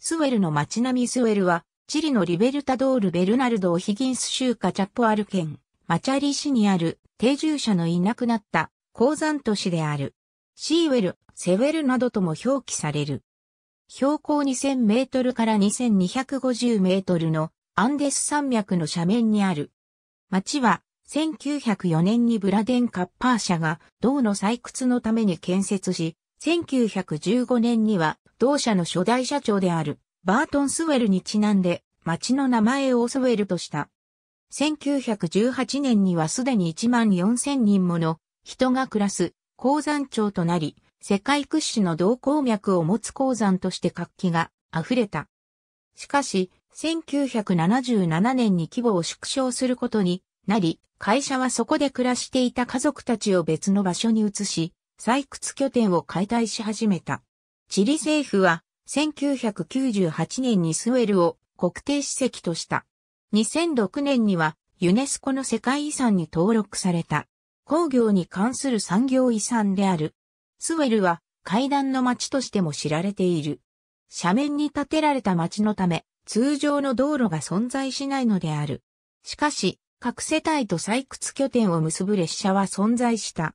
スウェルの街並みスウェルは、チリのリベルタドール・ベルナルド・オヒギンス州カチャポアル県、マチャリ市にある定住者のいなくなった鉱山都市である。シーウェル、セウェルなどとも表記される。標高2000メートルから2250メートルのアンデス山脈の斜面にある。町は1904年にブラデン・カッパー社が銅の採掘のために建設し、1915年には同社の初代社長であるバートン・スウェルにちなんで町の名前をスウェルとした。1918年にはすでに1万4000人もの人が暮らす鉱山町となり、世界屈指の動鉱脈を持つ鉱山として活気が溢れた。しかし、1977年に規模を縮小することになり、会社はそこで暮らしていた家族たちを別の場所に移し、採掘拠点を解体し始めた。チリ政府は1998年にスウェルを国定史跡とした。2006年にはユネスコの世界遺産に登録された。工業に関する産業遺産である。スウェルは階段の町としても知られている。斜面に建てられた町のため、通常の道路が存在しないのである。しかし、各世帯と採掘拠点を結ぶ列車は存在した。